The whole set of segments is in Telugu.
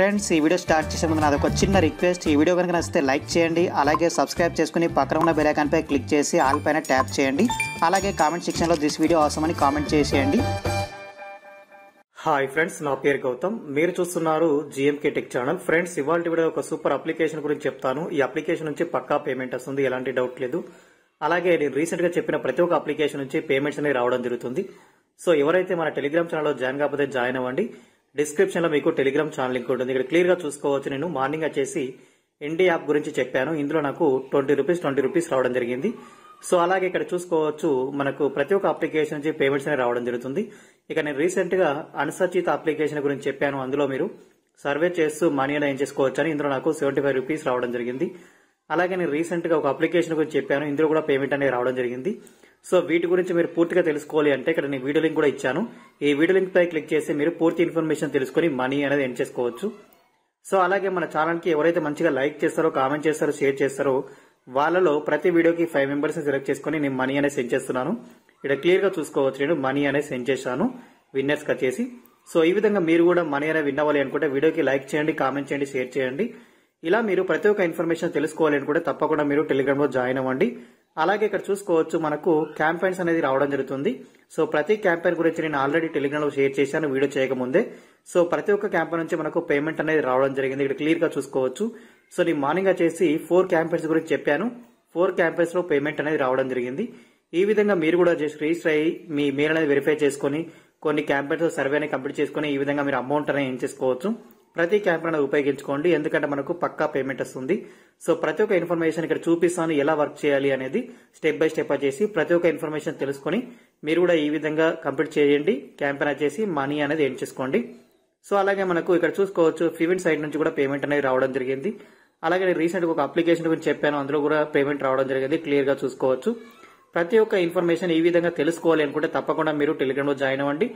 ఫ్రెండ్స్ ఈ వీడియో స్టార్ట్ చేసే ముందు ఒక చిన్న రిక్వెస్ట్ ఈ వీడియో కనుక నచ్చితే లైక్ చేయండి అలాగే సబ్స్క్రైబ్ చేసుకుని పక్కన ఉన్న బెలైకాన్పై క్లిక్ చేసి ఆల్ పైన ట్యాప్ చేయండి అలాగే కామెంట్ సెక్షన్లో దిస్ వీడియో అవసరం అని కామెంట్ చేసేయండి హాయ్ ఫ్రెండ్స్ నా పేరు గౌతమ్ మీరు చూస్తున్నారు జీఎంకే టెక్ ఛానల్ ఫ్రెండ్స్ ఇవాళ వీడియో ఒక సూపర్ అప్లికేషన్ గురించి చెప్తాను ఈ అప్లికేషన్ నుంచి పక్కా పేమెంట్ వస్తుంది ఎలాంటి డౌట్ లేదు అలాగే నేను రీసెంట్గా చెప్పిన ప్రతి ఒక్క అప్లికేషన్ నుంచి పేమెంట్స్ అనేవి రావడం జరుగుతుంది సో ఎవరైతే మన టెలిగ్రామ్ ఛానల్లో జాయిన్ కాకపోతే జాయిన్ అవ్వండి డిస్క్రిప్షన్ లో మీకు టెలిగ్రామ్ ఛానల్ లింక్ ఉంటుంది ఇక్కడ క్లియర్ గా చూసుకోవచ్చు నేను మార్నింగ్ వచ్చేసి ఎన్డీ యాప్ గురించి చెప్పాను ఇందులో నాకు ట్వంటీ రూపీస్ ట్వంటీ రూపీస్ రావడం జరిగింది సో అలాగే ఇక్కడ చూసుకోవచ్చు మనకు ప్రతి ఒక్క అప్లికేషన్ నుంచి పేమెంట్స్ అనేవి రావడం జరుగుతుంది ఇక నేను రీసెంట్ గా అనుసచిత అప్లికేషన్ గురించి చెప్పాను అందులో మీరు సర్వే చేస్తూ మనీ అనేది ఏం చేసుకోవచ్చు అని ఇందులో నాకు సెవెంటీ ఫైవ్ రూపీస్ రావడం జరిగింది అలాగే నేను రీసెంట్ గా ఒక అప్లికేషన్ గురించి చెప్పాను ఇందులో కూడా పేమెంట్ అనేది రావడం జరిగింది సో వీటి గురించి మీరు పూర్తిగా తెలుసుకోవాలి అంటే ఇక్కడ నేను వీడియో లింక్ కూడా ఇచ్చాను ఈ వీడియో లింక్ పై క్లిక్ చేసి మీరు పూర్తి ఇన్ఫర్మేషన్ తెలుసుకుని మనీ అనేది ఎన్ చేసుకోవచ్చు సో అలాగే మన కి ఎవరైతే మంచిగా లైక్ చేస్తారో కామెంట్ చేస్తారో షేర్ చేస్తారో వాళ్ళలో ప్రతి వీడియోకి ఫైవ్ మెంబర్స్ని సెలెక్ట్ చేసుకుని నేను మనీ అనేది సెండ్ చేస్తున్నాను ఇక్కడ క్లియర్గా చూసుకోవచ్చు నేను మనీ అనేది సెండ్ చేశాను విన్నర్స్ వచ్చేసి సో ఈ విధంగా మీరు కూడా మనీ అనేది విన్ అవ్వాలి అనుకుంటే వీడియోకి లైక్ చేయండి కామెంట్ చేయండి షేర్ చేయండి ఇలా మీరు ప్రతి ఒక్క ఇన్ఫర్మేషన్ తెలుసుకోవాలి అనుకుంటే తప్పకుండా మీరు టెలిగ్రామ్లో జాయిన్ అవ్వండి అలాగే ఇక్కడ చూసుకోవచ్చు మనకు క్యాంపెయిన్స్ అనేది రావడం జరుగుతుంది సో ప్రతి క్యాంపెయిన్ గురించి నేను ఆల్రెడీ టెలిగ్రామ్ లో షేర్ చేశాను వీడియో చేయకముందే సో ప్రతి ఒక్క క్యాంపెయిన్ నుంచి మనకు పేమెంట్ అనేది రావడం జరిగింది ఇక్కడ క్లియర్ గా చూసుకోవచ్చు సో నేను మార్నింగ్ వచ్చేసి ఫోర్ క్యాంపెయిన్స్ గురించి చెప్పాను ఫోర్ క్యాంపెయిన్స్ లో పేమెంట్ అనేది రావడం జరిగింది ఈ విధంగా మీరు కూడా రిజిస్టర్ అయ్యి మీ మెయిల్ అనేది వెరిఫై చేసుకుని కొన్ని క్యాంపెయిన్స్ సర్వే అనేది కంప్లీట్ చేసుకుని ఈ విధంగా మీరు అమౌంట్ అనేది ఏం చేసుకోవచ్చు ప్రతి కెమెరాను ఉపయోగించుకోండి ఎందుకంటే మనకు పక్కా పేమెంట్ వస్తుంది సో ప్రతి ఒక్క ఇన్ఫర్మేషన్ ఇక్కడ చూపిస్తాను ఎలా వర్క్ చేయాలి అనేది స్టెప్ బై స్టెప్ చేసి ప్రతి ఒక్క ఇన్ఫర్మేషన్ తెలుసుకొని మీరు కూడా ఈ విధంగా కంప్లీట్ చేయండి క్యాంపెయిన్ చేసి మనీ అనేది ఏం చేసుకోండి సో అలాగే మనకు ఇక్కడ చూసుకోవచ్చు ఫివెంట్ సైడ్ నుంచి కూడా పేమెంట్ అనేది రావడం జరిగింది అలాగే నేను రీసెంట్గా ఒక అప్లికేషన్ గురించి చెప్పాను అందులో కూడా పేమెంట్ రావడం జరిగింది క్లియర్గా చూసుకోవచ్చు ప్రతి ఒక్క ఇన్ఫర్మేషన్ ఈ విధంగా తెలుసుకోవాలి అనుకుంటే తప్పకుండా మీరు టెలిగ్రామ్లో జాయిన్ అవ్వండి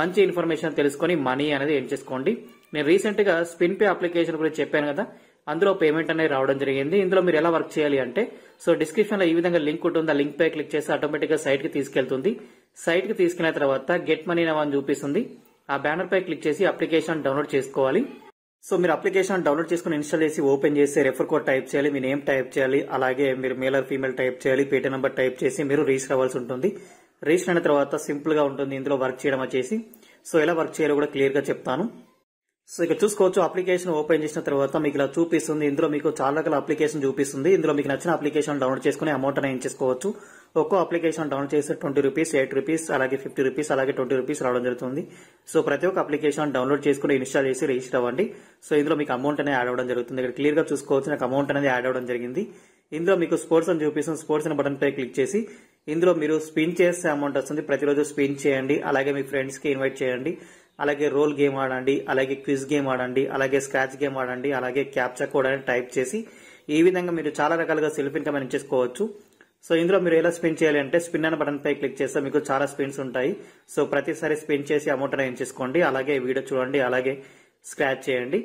మంచి ఇన్ఫర్మేషన్ తెలుసుకొని మనీ అనేది ఏం చేసుకోండి నేను రీసెంట్గా స్పిన్ పే అప్లికేషన్ గురించి చెప్పాను కదా అందులో పేమెంట్ అనేది రావడం జరిగింది ఇందులో మీరు ఎలా వర్క్ చేయాలి అంటే సో డిస్క్రిప్షన్ లో ఈ విధంగా లింక్ ఉంటుంది ఆ లింక్ పై క్లిక్ చేసి ఆటోమేటిక్ గా సైట్ కి తీసుకెళ్తుంది సైట్ కి తీసుకెళ్లిన తర్వాత గెట్ మనీ నవన్ అని చూపిస్తుంది ఆ బ్యానర్ పై క్లిక్ చేసి అప్లికేషన్ డౌన్లోడ్ చేసుకోవాలి సో మీరు అప్లికేషన్ డౌన్లోడ్ చేసుకుని ఇన్స్టాల్ చేసి ఓపెన్ చేసి రెఫర్ కోడ్ టైప్ చేయాలి మీ నేమ్ టైప్ చేయాలి అలాగే మీరు మేల్ ఆర్ ఫీమేల్ టైప్ చేయాలి పేట నెంబర్ టైప్ చేసి మీరు రిజిస్టర్ అవ్వాల్సి ఉంటుంది రిజిస్టర్ అయిన తర్వాత సింపుల్ గా ఉంటుంది ఇందులో వర్క్ చేయడం వచ్చేసి సో ఎలా వర్క్ చేయాలో కూడా క్లియర్ గా చెప్తాను సో ఇక్కడ చూసుకోవచ్చు అప్లికేషన్ ఓపెన్ చేసిన తర్వాత మీకు ఇలా చూపిస్తుంది ఇందులో మీకు చాలా రకాల అప్లికేషన్ చూపిస్తుంది ఇందులో మీకు నచ్చిన అప్లికేషన్ డౌన్లోడ్ చేసుకుని అమౌంట్ అనేది చేసుకోవచ్చు ఒక్కో అప్లికేషన్ డౌన్లోడ్ చేస్తే ట్వంటీ రూపీస్ ఎయిట్ రూపీస్ అలాగే ఫిఫ్టీ రూపీస్ అలాగే ట్వంటీ రూపీస్ రావడం జరుగుతుంది సో ప్రతి ఒక్క అప్లికేషన్ డౌన్లోడ్ చేసుకుని ఇన్స్టాల్ చేసి రిజిస్టర్ అవ్వండి సో ఇందులో మీకు అమౌంట్ అనేది యాడ్ అవ్వడం జరుగుతుంది ఇక్కడ క్లియర్ గా చూసుకోవచ్చు నాకు అమౌంట్ అనేది యాడ్ అవ్వడం జరిగింది ఇందులో మీకు స్పోర్ట్స్ అని చూపిస్తుంది స్పోర్ట్స్ అనే బటన్ పై క్లిక్ చేసి ఇందులో మీరు స్పిన్ చేస్తే అమౌంట్ వస్తుంది ప్రతిరోజు స్పిన్ చేయండి అలాగే మీ ఫ్రెండ్స్ కి ఇన్వైట్ చేయండి అలాగే రోల్ గేమ్ ఆడండి అలాగే క్విజ్ గేమ్ ఆడండి అలాగే స్క్రాచ్ గేమ్ ఆడండి అలాగే క్యాప్చర్ కోడ్ అని టైప్ చేసి ఈ విధంగా మీరు చాలా రకాలుగా సెల్ఫ్ ఇన్కమ్ అని చేసుకోవచ్చు సో ఇందులో మీరు ఎలా స్పెండ్ చేయాలి అంటే స్పిన్ అనే బటన్ పై క్లిక్ చేస్తే మీకు చాలా స్పిన్స్ ఉంటాయి సో ప్రతిసారి స్పెండ్ చేసి అమౌంట్ అనేది చేసుకోండి అలాగే వీడియో చూడండి అలాగే స్క్రాచ్ చేయండి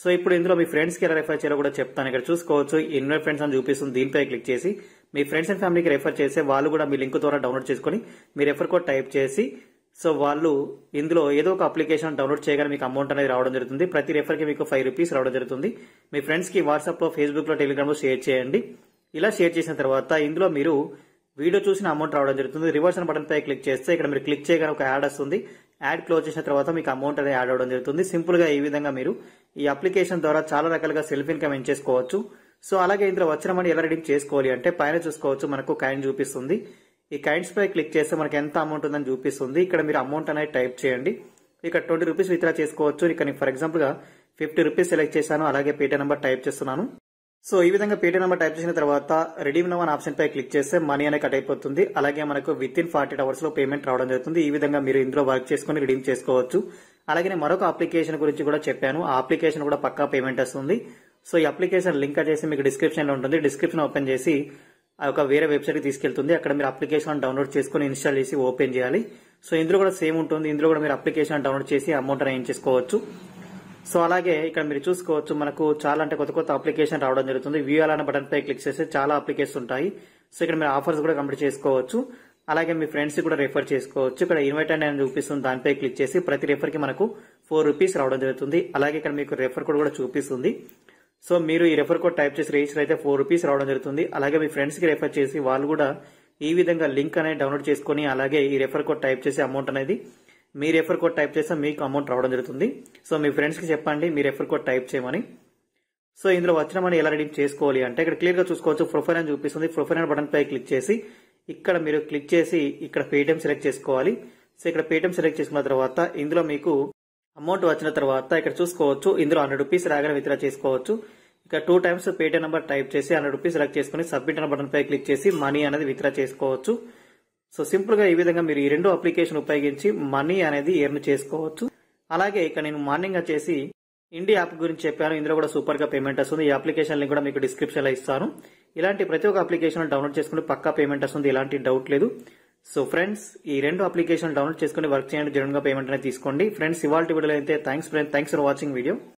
సో ఇప్పుడు ఇందులో మీ ఫ్రెండ్స్కి ఎలా రెఫర్ చేయాలో కూడా చెప్తాను ఇక్కడ చూసుకోవచ్చు ఇన్వైట్ ఫ్రెండ్స్ అని చూపిస్తుంది దీనిపై క్లిక్ చేసి మీ ఫ్రెండ్స్ అండ్ ఫ్యామిలీకి రెఫర్ చేస్తే వాళ్ళు కూడా మీ లింక్ ద్వారా డౌన్లోడ్ చేసుకుని మీ రెఫర్ కోడ్ టైప్ చేసి సో వాళ్ళు ఇందులో ఏదో ఒక అప్లికేషన్ డౌన్లోడ్ చేయగానే మీకు అమౌంట్ అనేది రావడం జరుగుతుంది ప్రతి కి మీకు ఫైవ్ రూపీస్ రావడం జరుగుతుంది మీ ఫ్రెండ్స్కి లో ఫేస్బుక్లో టెలిగ్రామ్లో షేర్ చేయండి ఇలా షేర్ చేసిన తర్వాత ఇందులో మీరు వీడియో చూసిన అమౌంట్ రావడం జరుగుతుంది రివర్సన్ బటన్ పై క్లిక్ చేస్తే ఇక్కడ మీరు క్లిక్ చేయగానే ఒక యాడ్ వస్తుంది యాడ్ క్లోజ్ చేసిన తర్వాత మీకు అమౌంట్ అనేది యాడ్ అవ్వడం జరుగుతుంది సింపుల్గా ఈ విధంగా మీరు ఈ అప్లికేషన్ ద్వారా చాలా రకాలుగా సెల్ఫ్ ఇన్కమ్ చేసుకోవచ్చు సో అలాగే ఇందులో వచ్చిన మనీ ఎలా రెడీ చేసుకోవాలి అంటే పైన చూసుకోవచ్చు మనకు కైండ్ చూపిస్తుంది ఈ కైండ్స్ పై క్లిక్ చేస్తే మనకి ఎంత అమౌంట్ ఉందని చూపిస్తుంది ఇక్కడ మీరు అమౌంట్ అనేది టైప్ చేయండి ఇక్కడ ట్వంటీ రూపీస్ విత్డ్రా చేసుకోవచ్చు ఇక్కడ నేను ఫర్ ఎగ్జాంపుల్ గా ఫిఫ్టీ రూపీస్ సెలెక్ట్ చేశాను అలాగే పేటీఎం నెంబర్ టైప్ చేస్తున్నాను సో ఈ విధంగా పేటీఎం నెంబర్ టైప్ చేసిన తర్వాత రెడీమ్ నవ్ అనే ఆప్షన్ పై క్లిక్ చేస్తే మనీ అనేది కట్ అయిపోతుంది అలాగే మనకు విత్ ఇన్ ఫార్టీ అవర్స్ లో పేమెంట్ రావడం జరుగుతుంది ఈ విధంగా మీరు ఇందులో వర్క్ చేసుకుని రిడీమ్ చేసుకోవచ్చు అలాగే నేను మరొక అప్లికేషన్ గురించి కూడా చెప్పాను ఆ అప్లికేషన్ కూడా పక్కా పేమెంట్ వస్తుంది సో ఈ అప్లికేషన్ లింక్ చేసి మీకు డిస్క్రిప్షన్ లో ఉంటుంది డిస్క్రిప్షన్ ఓపెన్ చేసి ఒక వేరే వెబ్సైట్కి తీసుకెళ్తుంది అక్కడ మీరు అప్లికేషన్ డౌన్లోడ్ చేసుకుని ఇన్స్టాల్ చేసి ఓపెన్ చేయాలి సో ఇందులో కూడా సేమ్ ఉంటుంది ఇందులో కూడా మీరు అప్లికేషన్ డౌన్లోడ్ చేసి అమౌంట్ అరేంజ్ చేసుకోవచ్చు సో అలాగే ఇక్కడ మీరు చూసుకోవచ్చు మనకు చాలా అంటే కొత్త కొత్త అప్లికేషన్ రావడం జరుగుతుంది వ్యూ అనే బటన్ పై క్లిక్ చేస్తే చాలా అప్లికేషన్స్ ఉంటాయి సో ఇక్కడ మీరు ఆఫర్స్ కూడా కంప్లీట్ చేసుకోవచ్చు అలాగే మీ ఫ్రెండ్స్ కూడా రిఫర్ చేసుకోవచ్చు ఇక్కడ ఇన్వైట్ అని చూపిస్తుంది దానిపై క్లిక్ చేసి ప్రతి రిఫర్ కి మనకు ఫోర్ రూపీస్ రావడం జరుగుతుంది అలాగే ఇక్కడ మీకు రిఫర్ కూడా చూపిస్తుంది సో మీరు ఈ రెఫర్ కోడ్ టైప్ చేసి రిజిస్టర్ అయితే ఫోర్ రూపీస్ రావడం జరుగుతుంది అలాగే మీ ఫ్రెండ్స్కి రెఫర్ చేసి వాళ్ళు కూడా ఈ విధంగా లింక్ అనేది డౌన్లోడ్ చేసుకుని అలాగే ఈ రెఫర్ కోడ్ టైప్ చేసి అమౌంట్ అనేది మీ రెఫర్ కోడ్ టైప్ చేస్తే మీకు అమౌంట్ రావడం జరుగుతుంది సో మీ ఫ్రెండ్స్కి చెప్పండి మీ రెఫర్ కోడ్ టైప్ చేయమని సో ఇందులో వచ్చిన మనం ఎలా రెడీ చేసుకోవాలి అంటే ఇక్కడ క్లియర్గా చూసుకోవచ్చు ప్రొఫైల్ అని చూపిస్తుంది ప్రొఫైల్ అని బటన్ పై క్లిక్ చేసి ఇక్కడ మీరు క్లిక్ చేసి ఇక్కడ పేటిఎం సెలెక్ట్ చేసుకోవాలి సో ఇక్కడ పేటిఎం సెలెక్ట్ చేసుకున్న తర్వాత ఇందులో మీకు అమౌంట్ వచ్చిన తర్వాత ఇక్కడ చూసుకోవచ్చు ఇందులో హండ్రెడ్ రూపీస్ రాగానే విత్డ్రా చేసుకోవచ్చు ఇక two times Paytm number type చేసి హండ్రెడ్ రూపీస్ సెలెక్ట్ చేసుకుని సబ్మిట్ అన్న బటన్ పై క్లిక్ చేసి మనీ అనేది విత్డ్రా చేసుకోవచ్చు సో సింపుల్ గా ఈ విధంగా మీరు ఈ రెండు అప్లికేషన్ ఉపయోగించి మనీ అనేది ఎర్న్ చేసుకోవచ్చు అలాగే ఇక నేను మార్నింగ్ వచ్చేసి ఇండి యాప్ గురించి చెప్పాను ఇందులో కూడా సూపర్ గా పేమెంట్ వస్తుంది ఈ అప్లికేషన్ లింక్ కూడా మీకు డిస్క్రిప్షన్ లో ఇస్తాను ఇలాంటి ప్రతి ఒక్క అప్లికేషన్ డౌన్లోడ్ చేసుకుని పక్కా పేమెంట్ వస్తుంది ఎలాంటి డౌట్ లేదు సో ఫ్రెండ్స్ ఈ రెండు అప్లికేషన్ డౌన్లోడ్ చేసుకుని వర్క్ చేయండి గా పేమెంట్ అనేది తీసుకోండి ఫ్రెండ్స్ ఇవాళ వీడియో అయితే thanks thanks for watching video